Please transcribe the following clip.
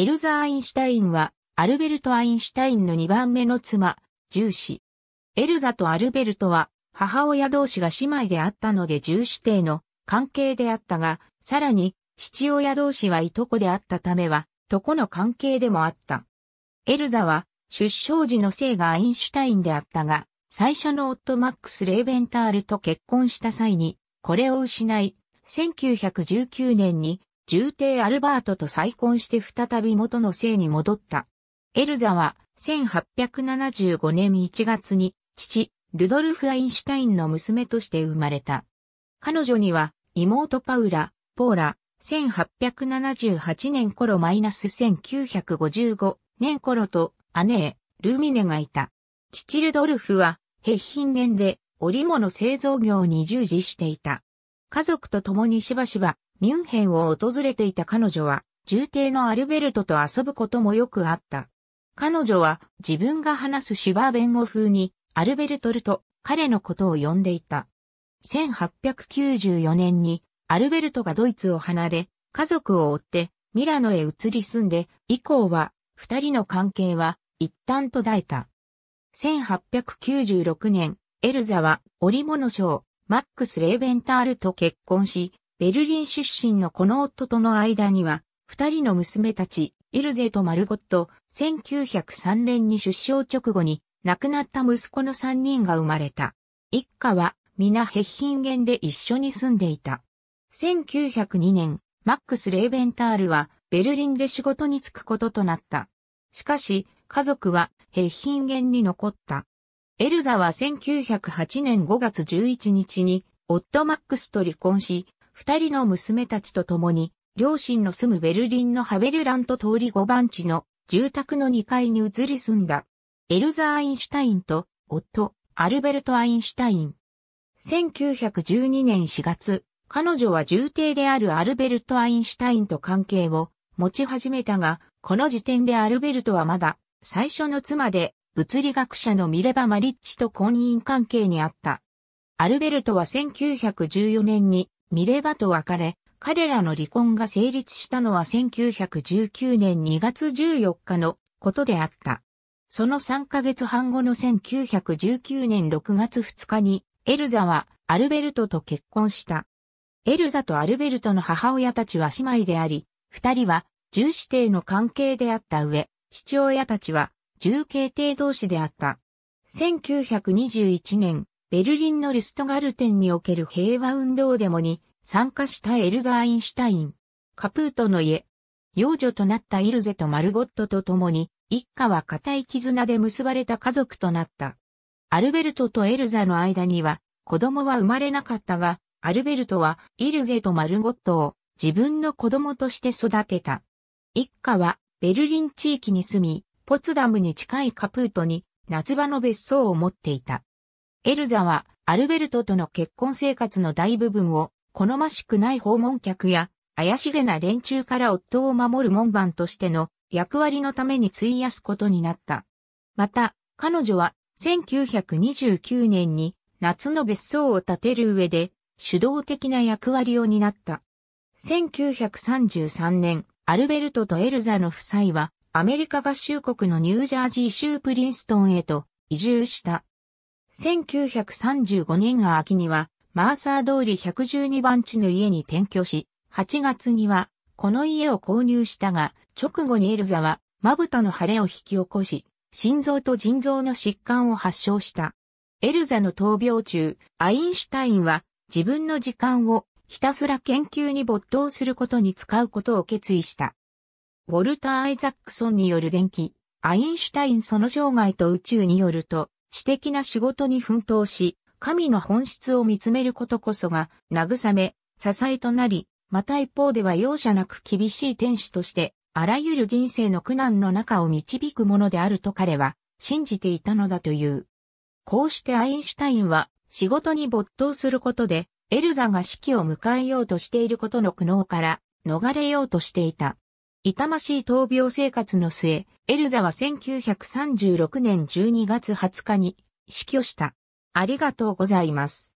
エルザ・アインシュタインは、アルベルト・アインシュタインの2番目の妻、重視。エルザとアルベルトは、母親同士が姉妹であったので重視帝の関係であったが、さらに、父親同士はいとこであったためは、とこの関係でもあった。エルザは、出生時の姓がアインシュタインであったが、最初の夫マックス・レーベンタールと結婚した際に、これを失い、1919年に重帝アルバートと再婚して再び元の姓に戻った。エルザは1875年1月に父、ルドルフ・アインシュタインの娘として生まれた。彼女には妹パウラ、ポーラ、1878年頃マイナス1955年頃と姉、ルミネがいた。父ルドルフは、ヘ均年で織物製造業に従事していた。家族と共にしばしばミュンヘンを訪れていた彼女は、重帝のアルベルトと遊ぶこともよくあった。彼女は自分が話すシュバー弁護風にアルベルトルと彼のことを呼んでいた。1894年にアルベルトがドイツを離れ、家族を追ってミラノへ移り住んで、以降は二人の関係は一旦途絶えた。1896年、エルザは織物商マックス・レーベンタールと結婚し、ベルリン出身のこの夫との間には、二人の娘たち、エルゼとマルゴット、1903年に出生直後に亡くなった息子の三人が生まれた。一家は皆ヘッヒンゲンで一緒に住んでいた。1902年、マックス・レーベンタールはベルリンで仕事に就くこととなった。しかし、家族はヘッヒンゲンに残った。エルザは1908年5月11日に、夫マックスと離婚し、二人の娘たちと共に、両親の住むベルリンのハベルラント通り5番地の住宅の2階に移り住んだ。エルザー・アインシュタインと夫、アルベルト・アインシュタイン。1912年4月、彼女は重帝であるアルベルト・アインシュタインと関係を持ち始めたが、この時点でアルベルトはまだ最初の妻で物理学者のミレバ・マリッチと婚姻関係にあった。アルベルトは1914年にミレバと別れ、彼らの離婚が成立したのは1919年2月14日のことであった。その3ヶ月半後の1919年6月2日に、エルザはアルベルトと結婚した。エルザとアルベルトの母親たちは姉妹であり、二人は重視弟の関係であった上、父親たちは重慶帝同士であった。1921年、ベルリンのリストガルテンにおける平和運動デモに参加したエルザ・アインシュタイン、カプートの家、幼女となったイルゼとマルゴットと共に、一家は固い絆で結ばれた家族となった。アルベルトとエルザの間には、子供は生まれなかったが、アルベルトはイルゼとマルゴットを自分の子供として育てた。一家はベルリン地域に住み、ポツダムに近いカプートに夏場の別荘を持っていた。エルザはアルベルトとの結婚生活の大部分を好ましくない訪問客や怪しげな連中から夫を守る門番としての役割のために費やすことになった。また、彼女は1929年に夏の別荘を建てる上で主導的な役割を担った。1933年、アルベルトとエルザの夫妻はアメリカ合衆国のニュージャージー州プリンストンへと移住した。1935年秋には、マーサー通り112番地の家に転居し、8月には、この家を購入したが、直後にエルザは、まぶたの腫れを引き起こし、心臓と腎臓の疾患を発症した。エルザの闘病中、アインシュタインは、自分の時間を、ひたすら研究に没頭することに使うことを決意した。ウォルター・アイザックソンによる電気、アインシュタインその生涯と宇宙によると、知的な仕事に奮闘し、神の本質を見つめることこそが、慰め、支えとなり、また一方では容赦なく厳しい天使として、あらゆる人生の苦難の中を導くものであると彼は信じていたのだという。こうしてアインシュタインは仕事に没頭することでエルザが死期を迎えようとしていることの苦悩から逃れようとしていた。痛ましい闘病生活の末、エルザは1936年12月20日に死去した。ありがとうございます。